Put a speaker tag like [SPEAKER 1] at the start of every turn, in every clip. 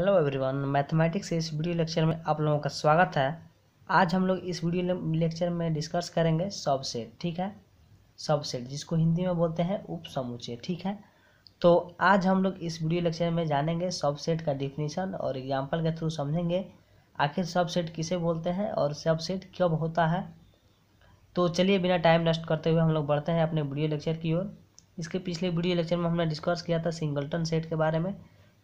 [SPEAKER 1] hello everyone mathematics इस video lecture में आप लोगों का स्वागत है आज हम लोग इस वीडियो लेक्चर में डिस्कस करेंगे सबसेट ठीक है सबसेट जिसको हिंदी में बोलते हैं उप समूचे ठीक है तो आज हम लोग इस वीडियो लेक्चर में जानेंगे सबसेट का डिफिनीशन और एग्जाम्पल के थ्रू समझेंगे आखिर सबसेट किसे बोलते हैं और सबसेट कब होता है तो चलिए बिना टाइम वेस्ट करते हुए हम लोग बढ़ते हैं अपने वीडियो लेक्चर की ओर इसके पिछले वीडियो लेक्चर में हमने डिस्कस किया था सिंगल्टन सेट के बारे में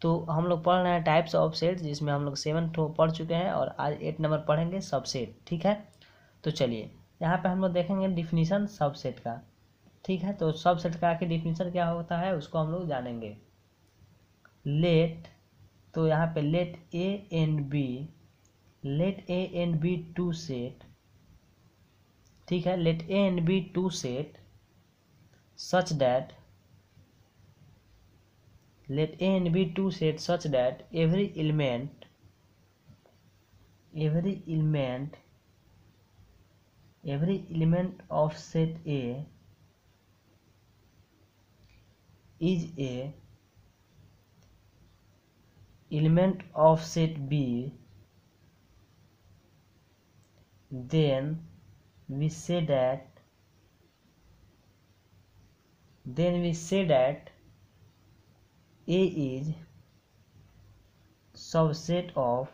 [SPEAKER 1] तो हम लोग पढ़ रहे हैं टाइप्स ऑफ सेट जिसमें हम लोग सेवन पढ़ चुके हैं और आज एट नंबर पढ़ेंगे सबसेट ठीक है तो चलिए यहाँ पे हम लोग देखेंगे डिफिनीसन सबसेट का ठीक है तो सबसेट का आखिर डिफिनीसन क्या होता है उसको हम लोग जानेंगे लेट तो यहाँ पे let A and B let A and B two set ठीक है let A and B two set such that let a and b two sets such that every element every element every element of set a is a element of set b then we say that then we say that A is subset of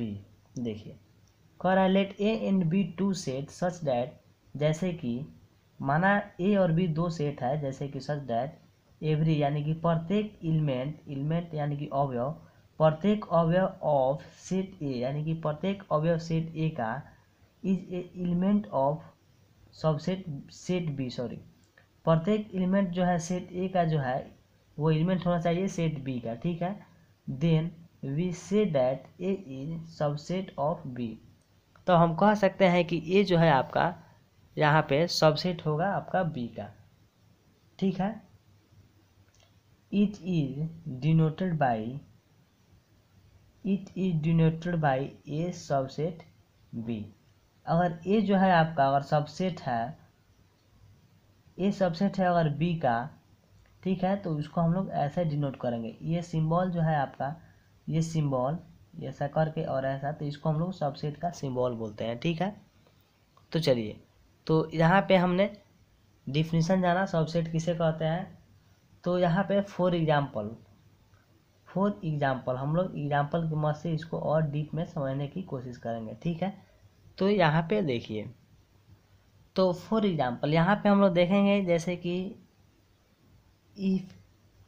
[SPEAKER 1] B देखिए let A and B two set such that जैसे कि माना ए और B दो set है जैसे कि such that every यानी कि प्रत्येक इलमेंट इलमेंट यानी कि अवयव प्रत्येक अवयव ऑफ सेट ए यानी कि प्रत्येक अवयव सेट ए का is a element of subset set B sorry प्रत्येक एलिमेंट जो है सेट ए का जो है वो एलिमेंट होना चाहिए सेट बी का ठीक है then we say that A is subset of B तो हम कह सकते हैं कि ए जो है आपका यहाँ पे सबसेट होगा आपका बी का ठीक है it is denoted by it is denoted by A subset B अगर ए जो है आपका अगर सबसेट है ये सबसेट है अगर बी का ठीक है तो इसको हम लोग ऐसे डिनोट करेंगे ये सिंबल जो है आपका ये सिंबल ऐसा करके और ऐसा तो इसको हम लोग सबसेट का सिंबल बोलते हैं ठीक है तो चलिए तो यहाँ पे हमने डिफिनीसन जाना सबसेट किसे कहते हैं तो यहाँ पे फॉर एग्जाम्पल फॉर एग्जाम्पल हम लोग एग्जाम्पल की मदद से इसको और डीप में समझने की कोशिश करेंगे ठीक है तो यहाँ पे देखिए तो फॉर एग्ज़ाम्पल यहाँ पे हम लोग देखेंगे जैसे कि if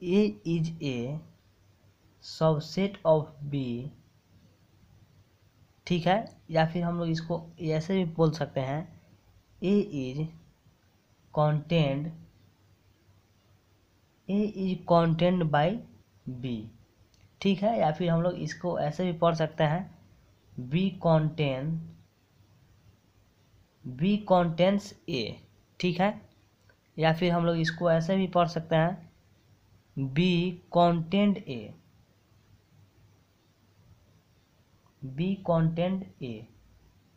[SPEAKER 1] A is a subset of B ठीक है या फिर हम लोग इसको ऐसे भी बोल सकते हैं A is content A is content by B ठीक है या फिर हम लोग इसको ऐसे भी पढ़ सकते हैं B content B contains A ठीक है या फिर हम लोग इसको ऐसे भी पढ़ सकते हैं B content A B content A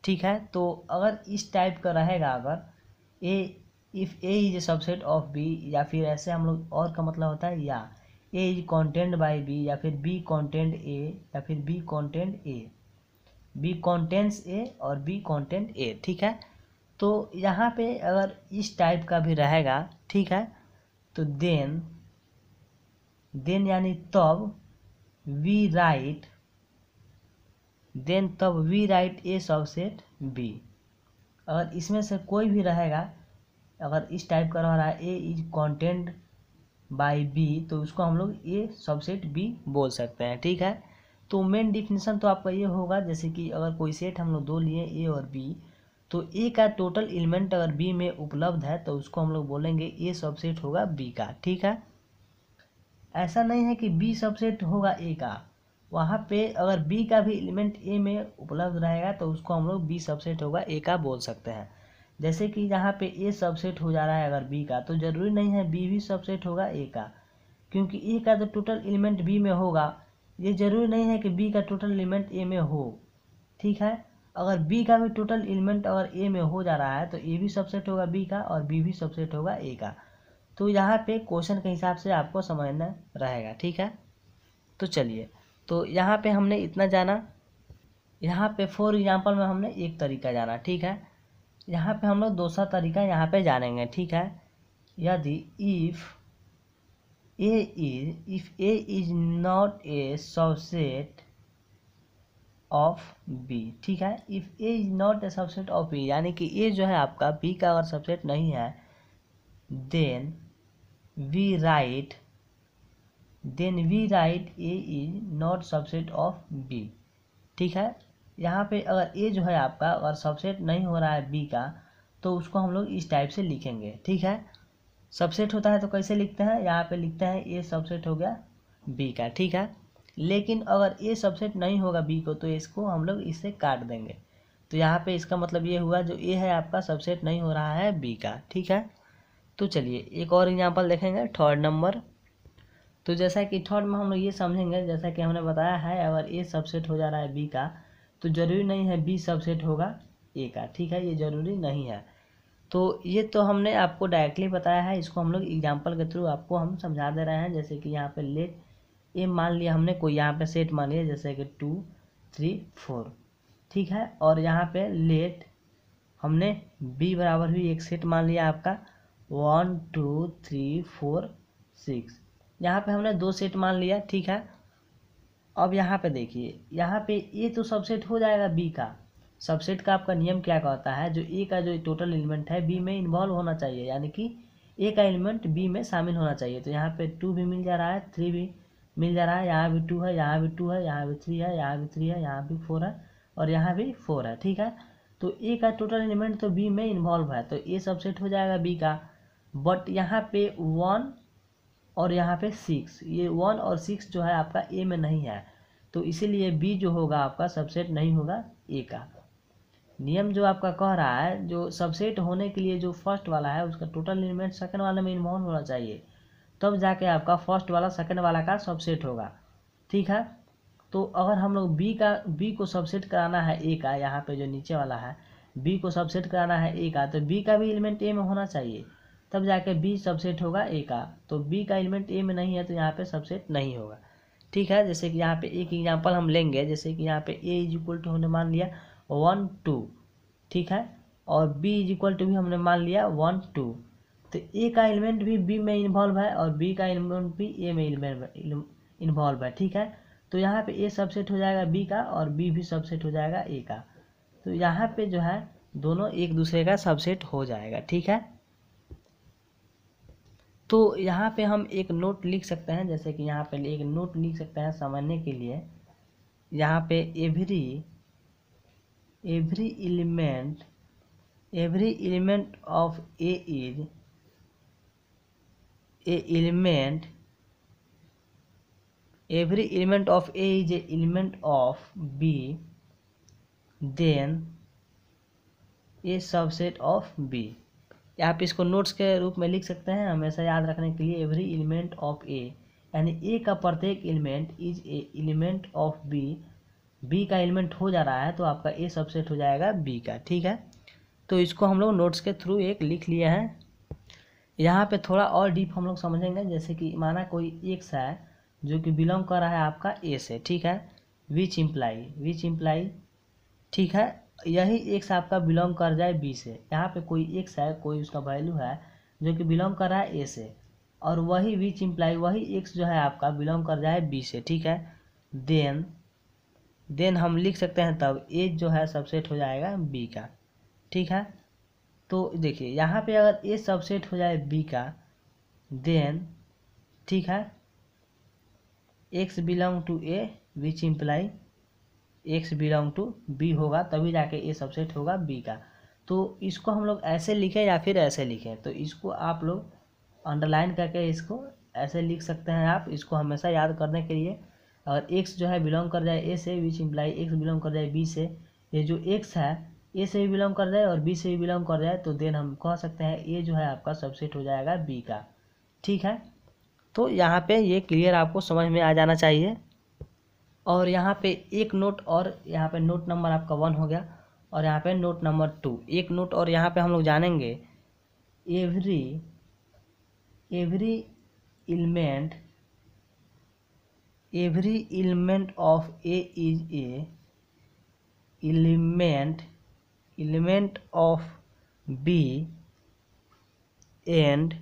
[SPEAKER 1] ठीक है तो अगर इस टाइप का रहेगा अगर A if A is a subset of B या फिर ऐसे हम लोग और का मतलब होता है या A is content by B या फिर बी कॉन्टेंट ए या फिर B content A B contents A और बी कॉन्टेंट ए ठीक है तो यहाँ पे अगर इस टाइप का भी रहेगा ठीक है तो देन देन यानी तब वी राइट देन तब we write A subset B अगर इसमें से कोई भी रहेगा अगर इस टाइप का रह रहा है A is content by B तो उसको हम लोग ए सबसेट बी बोल सकते हैं ठीक है तो मेन डिफिनेशन तो आपका ये होगा जैसे कि अगर कोई सेट हम लोग दो लिए ए और बी तो ए का टोटल एलिमेंट अगर बी में उपलब्ध है तो उसको हम लोग बोलेंगे ए सबसेट होगा बी का ठीक है ऐसा नहीं है कि बी सबसेट होगा ए का वहाँ पे अगर बी का भी एलिमेंट ए में उपलब्ध रहेगा तो उसको हम लोग बी सबसेट होगा ए का बोल सकते हैं जैसे कि यहाँ पे ए सबसेट हो जा रहा है अगर बी का तो ज़रूरी नहीं है बी भी सबसेट होगा ए का क्योंकि ए का तो टोटल एलिमेंट बी में होगा ये ज़रूरी नहीं है कि बी का टोटल एलिमेंट ए में हो ठीक है अगर बी का भी टोटल एलिमेंट अगर ए में हो जा रहा है तो ए भी सबसेट होगा बी का और बी भी सबसेट होगा ए का तो यहाँ पे क्वेश्चन के हिसाब से आपको समझना रहेगा ठीक है तो चलिए तो यहाँ पे हमने इतना जाना यहाँ पे फॉर एग्जाम्पल में हमने एक तरीका जाना ठीक है यहाँ पे हम लोग दूसरा तरीका यहाँ पे जानेंगे ठीक है यदि if A is if A is not a subset of B ठीक है if A is not a subset of B यानी कि ए जो है आपका बी का अगर सबसेट नहीं है then we write then we write A is not subset of B ठीक है यहाँ पे अगर ए जो है आपका अगर सबसेट नहीं हो रहा है बी का तो उसको हम लोग इस टाइप से लिखेंगे ठीक है सबसेट होता है तो कैसे लिखते हैं यहाँ पे लिखते हैं ए सबसेट हो गया बी का ठीक है लेकिन अगर ए सबसेट नहीं होगा बी को तो इसको हम लोग इससे काट देंगे तो यहाँ पे इसका मतलब ये हुआ जो ए है आपका सबसेट नहीं हो रहा है बी का ठीक है तो चलिए एक और एग्जाम्पल देखेंगे थर्ड नंबर तो जैसा कि थर्ड में हम लोग ये समझेंगे जैसा कि हमने बताया है अगर ए सबसेट हो जा रहा है बी का तो ज़रूरी नहीं है बी सबसेट होगा ए का ठीक है ये ज़रूरी नहीं है तो ये तो हमने आपको डायरेक्टली बताया है इसको हम लोग एग्जाम्पल के थ्रू आपको हम समझा दे रहे हैं जैसे कि यहाँ पे लेट ये मान लिया हमने कोई यहाँ पे सेट मान लिया जैसे कि टू थ्री फोर ठीक है और यहाँ पे लेट हमने बी बराबर भी एक सेट मान लिया आपका one two three four six यहाँ पे हमने दो सेट मान लिया ठीक है अब यहाँ पे देखिए यहाँ पे ए तो सबसेट हो जाएगा बी का सबसेट का आपका नियम क्या कहता है जो ए का जो टोटल एलिमेंट है बी में इन्वॉल्व होना चाहिए यानी कि ए का एलिमेंट बी में शामिल होना चाहिए तो यहाँ पे टू भी मिल जा रहा है थ्री भी मिल जा रहा है यहाँ भी टू है यहाँ भी टू है यहाँ भी थ्री है यहाँ भी थ्री है यहाँ भी फोर है और यहाँ भी फोर है ठीक है तो ए का टोटल एलिमेंट तो बी में इन्वॉल्व है तो ए सबसेट हो जाएगा बी का बट यहाँ पे वन और यहाँ पे सिक्स ये वन और सिक्स जो है आपका ए में नहीं है तो इसीलिए बी जो होगा आपका सबसेट नहीं होगा ए का नियम जो आपका कह रहा है जो सबसेट होने के लिए जो फर्स्ट वाला है उसका टोटल एलिमेंट सेकेंड वाले में इन्वॉल्व होना चाहिए तब जाके आपका फर्स्ट वाला सेकेंड वाला का सबसेट होगा ठीक है तो अगर हम लोग बी का बी को सबसेट कराना है ए का यहाँ पे जो नीचे वाला है बी को सबसेट कराना है ए का तो बी का भी एलिमेंट ए में होना चाहिए तब जाके बी सबसेट होगा ए का तो बी का एलिमेंट ए में नहीं है तो यहाँ पे सबसेट नहीं होगा ठीक है जैसे कि यहाँ पे एक एग्जाम्पल हम लेंगे जैसे कि यहाँ पे ए इज इक्वल टू हमने मान लिया वन टू ठीक है और बी इज इक्वल टू भी हमने मान लिया वन टू तो ए का एलिमेंट भी बी में इन्वॉल्व है और बी का एलिमेंट भी ए में इन्वॉल्व है ठीक है तो यहाँ पे ए सबसेट हो जाएगा बी का और बी भी सबसेट हो जाएगा ए का तो यहाँ पे जो है दोनों एक दूसरे का सबसेट हो जाएगा ठीक है तो यहाँ पे हम एक नोट लिख सकते हैं जैसे कि यहाँ पे एक नोट लिख सकते हैं समझने के लिए यहाँ पे every every element every element of A is a element every element of A is a element of B then A subset of B आप इसको नोट्स के रूप में लिख सकते हैं हमेशा याद रखने के लिए एवरी एलिमेंट ऑफ ए यानी ए का प्रत्येक element is a element of B B का एलिमेंट हो जा रहा है तो आपका ए सबसेट हो जाएगा बी का ठीक है तो इसको हम लोग नोट्स के थ्रू एक लिख लिया है यहाँ पे थोड़ा और डीप हम लोग समझेंगे जैसे कि माना कोई एक्स है जो कि बिलोंग कर रहा है आपका ए से ठीक है विच इम्प्लाई विच इम्प्लाई ठीक है यही एक्स आपका बिलोंग कर जाए बी से यहाँ पे कोई एक्स है कोई उसका वैल्यू है जो कि बिलोंग कर रहा है ए से और वही विच इम्प्लाई वही एक्स जो है आपका बिलोंग कर जाए बी से ठीक है देन देन हम लिख सकते हैं तब ए जो है सबसेट हो जाएगा बी का ठीक है तो देखिए यहाँ पे अगर ए सबसेट हो जाए बी का देन ठीक है x belong to A which imply x belong to B होगा तभी जाके ए सबसेट होगा बी का तो इसको हम लोग ऐसे लिखें या फिर ऐसे लिखें तो इसको आप लोग अंडरलाइन करके इसको ऐसे लिख सकते हैं आप इसको हमेशा याद करने के लिए अगर एक्स जो है बिलोंग कर जाए ए से विच इम्प्लाई एक्स बिलोंग कर जाए बी से ये जो एक्स है ए से भी बिलोंग कर जाए और बी से भी बिलोंग कर जाए तो देन हम कह सकते हैं ए जो है आपका सबसेट हो जाएगा बी का ठीक है तो यहाँ पे ये क्लियर आपको समझ में आ जाना चाहिए और यहाँ पे एक नोट और यहाँ पे नोट नंबर आपका वन हो गया और यहाँ पे नोट नंबर टू एक नोट और यहाँ पे हम लोग जानेंगे every every element every element of A is a element element of B and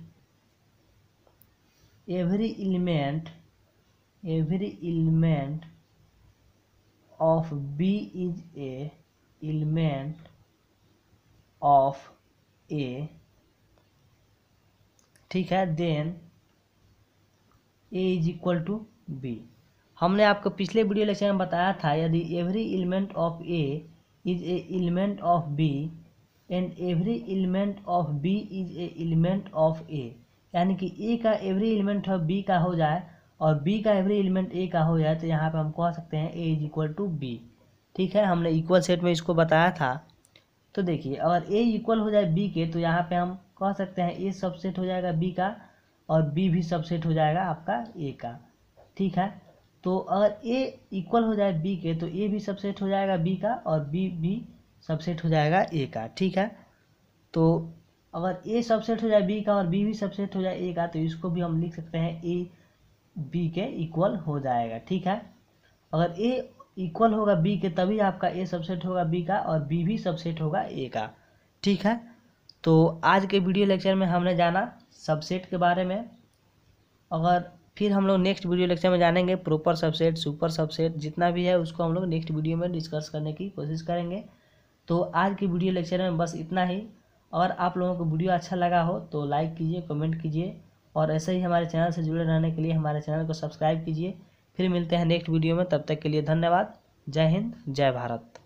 [SPEAKER 1] every element every element of B is a element of A ठीक है then A is equal to B हमने आपको पिछले video lecture में बताया था यदि every element of A is a element of b and every element of B is a element of A यानी कि ए का एवरी एलिमेंट ऑफ बी का हो जाए और बी का एवरी एलिमेंट ए का हो जाए तो यहाँ पे हम कह सकते हैं A is equal to B ठीक है हमने इक्वल सेट में इसको बताया था तो देखिए अगर ए इक्वल हो जाए बी के तो यहाँ पे हम कह सकते हैं ए सबसेट हो जाएगा बी का और बी भी सबसेट हो जाएगा आपका ए का ठीक है तो अगर ए इक्वल हो जाए बी के तो ए भी सबसेट हो जाएगा बी का और बी भी सबसेट हो जाएगा ए का ठीक है तो अगर ए सबसेट हो जाए बी का और बी भी सबसेट हो जाए ए का तो इसको भी हम लिख सकते हैं ए बी के इक्वल हो जाएगा ठीक है अगर ए इक्वल होगा बी के तभी आपका ए सबसेट होगा बी का और बी भी सबसेट होगा ए का ठीक है तो आज के वीडियो लेक्चर में हमने जाना सबसेट के बारे में अगर फिर हम लोग नेक्स्ट वीडियो लेक्चर में जानेंगे प्रॉपर सबसेट सुपर सबसेट जितना भी है उसको हम लोग नेक्स्ट वीडियो में डिस्कस करने की कोशिश करेंगे तो आज की वीडियो लेक्चर में बस इतना ही और आप लोगों को वीडियो अच्छा लगा हो तो लाइक कीजिए कमेंट कीजिए और ऐसे ही हमारे चैनल से जुड़े रहने के लिए हमारे चैनल को सब्सक्राइब कीजिए फिर मिलते हैं नेक्स्ट वीडियो में तब तक के लिए धन्यवाद जय हिंद जय भारत